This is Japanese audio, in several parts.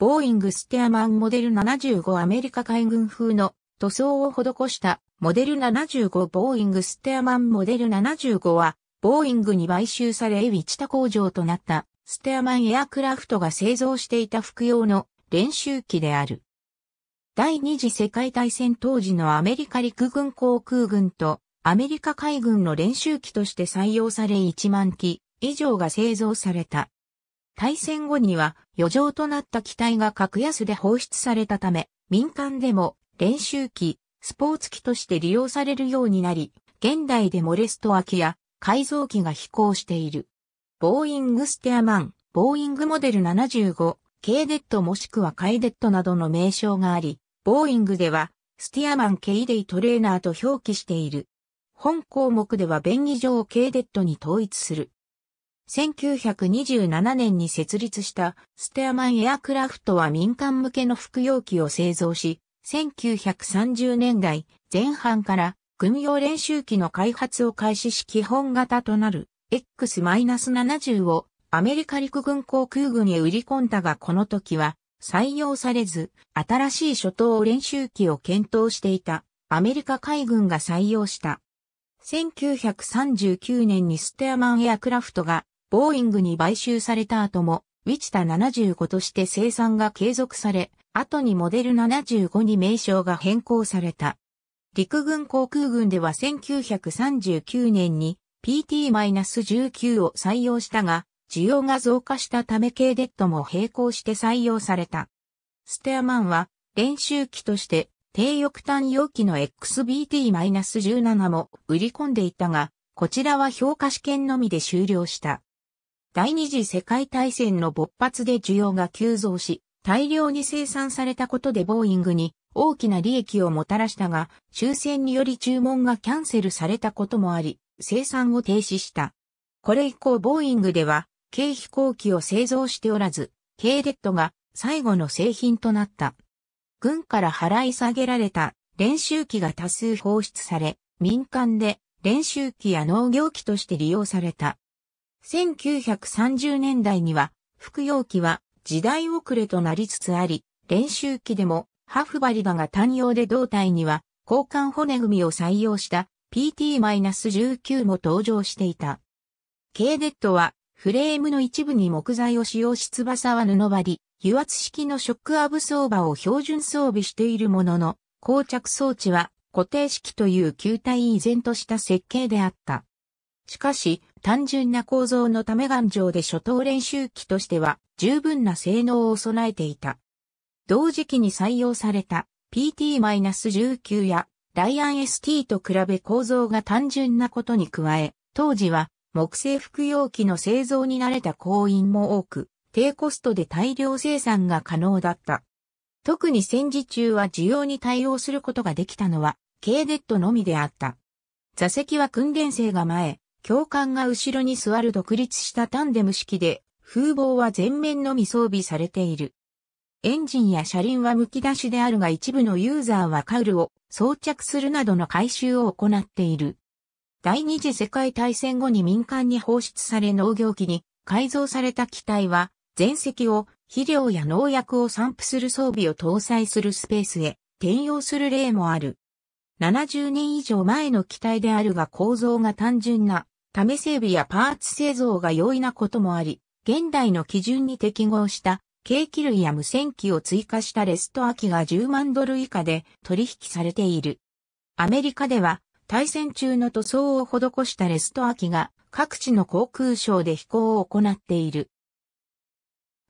ボーイングステアマンモデル75アメリカ海軍風の塗装を施したモデル75ボーイングステアマンモデル75はボーイングに買収されウィチタ工場となったステアマンエアクラフトが製造していた服用の練習機である。第二次世界大戦当時のアメリカ陸軍航空軍とアメリカ海軍の練習機として採用され1万機以上が製造された。対戦後には余剰となった機体が格安で放出されたため、民間でも練習機、スポーツ機として利用されるようになり、現代でもレストア機や改造機が飛行している。ボーイングステアマン、ボーイングモデル75、K デッドもしくはカイデットなどの名称があり、ボーイングではステアマンケイデイトレーナーと表記している。本項目では便宜上ケデッドに統一する。1927年に設立したステアマンエアクラフトは民間向けの服用機を製造し、1930年代前半から軍用練習機の開発を開始し基本型となる X-70 をアメリカ陸軍航空軍へ売り込んだがこの時は採用されず新しい初等練習機を検討していたアメリカ海軍が採用した。1939年にステアマンエアクラフトがボーイングに買収された後も、ウィチタ75として生産が継続され、後にモデル75に名称が変更された。陸軍航空軍では1939年に PT-19 を採用したが、需要が増加したため系デッドも並行して採用された。ステアマンは練習機として低翼端容器の XBT-17 も売り込んでいたが、こちらは評価試験のみで終了した。第二次世界大戦の勃発で需要が急増し、大量に生産されたことでボーイングに大きな利益をもたらしたが、終戦により注文がキャンセルされたこともあり、生産を停止した。これ以降ボーイングでは、軽飛行機を製造しておらず、軽レッドが最後の製品となった。軍から払い下げられた練習機が多数放出され、民間で練習機や農業機として利用された。1930年代には、服用機は時代遅れとなりつつあり、練習機でもハフバリバが単用で胴体には交換骨組みを採用した PT-19 も登場していた。K デッドはフレームの一部に木材を使用し翼は布張り、油圧式のショックアブソーバーを標準装備しているものの、膠着装置は固定式という球体依然とした設計であった。しかし、単純な構造のため頑丈で初等練習機としては十分な性能を備えていた。同時期に採用された PT-19 やライアン ST と比べ構造が単純なことに加え、当時は木製服用機の製造に慣れた工員も多く、低コストで大量生産が可能だった。特に戦時中は需要に対応することができたのは、K デッドのみであった。座席は訓練生が前、教官が後ろに座る独立したタンデム式で、風防は全面のみ装備されている。エンジンや車輪は剥き出しであるが一部のユーザーはカウルを装着するなどの改修を行っている。第二次世界大戦後に民間に放出され農業機に改造された機体は、全席を肥料や農薬を散布する装備を搭載するスペースへ転用する例もある。70年以上前の機体であるが構造が単純な、ため整備やパーツ製造が容易なこともあり、現代の基準に適合した計器類や無線機を追加したレストア機が10万ドル以下で取引されている。アメリカでは対戦中の塗装を施したレストア機が各地の航空ショーで飛行を行っている。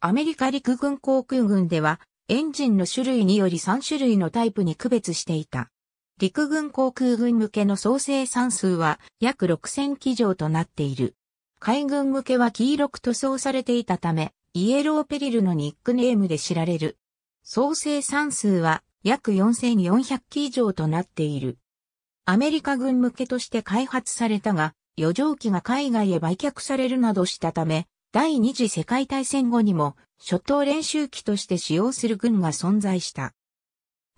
アメリカ陸軍航空軍ではエンジンの種類により3種類のタイプに区別していた。陸軍航空軍向けの総生産数は約6000機上となっている。海軍向けは黄色く塗装されていたため、イエローペリルのニックネームで知られる。総生産数は約4400機以上となっている。アメリカ軍向けとして開発されたが、余剰機が海外へ売却されるなどしたため、第二次世界大戦後にも、初等練習機として使用する軍が存在した。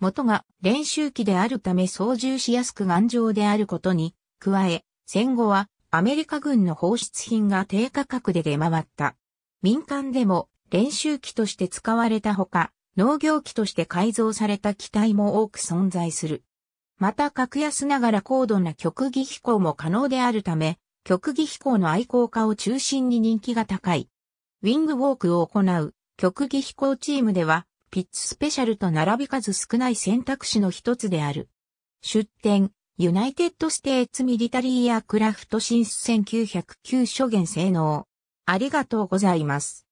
元が練習機であるため操縦しやすく頑丈であることに、加え、戦後はアメリカ軍の放出品が低価格で出回った。民間でも練習機として使われたほか、農業機として改造された機体も多く存在する。また格安ながら高度な極技飛行も可能であるため、極技飛行の愛好家を中心に人気が高い。ウィングウォークを行う極技飛行チームでは、ピッツスペシャルと並び数少ない選択肢の一つである。出展、ユナイテッド・ステーツ・ミリタリー・エアクラフト・シンス1909初言性能。ありがとうございます。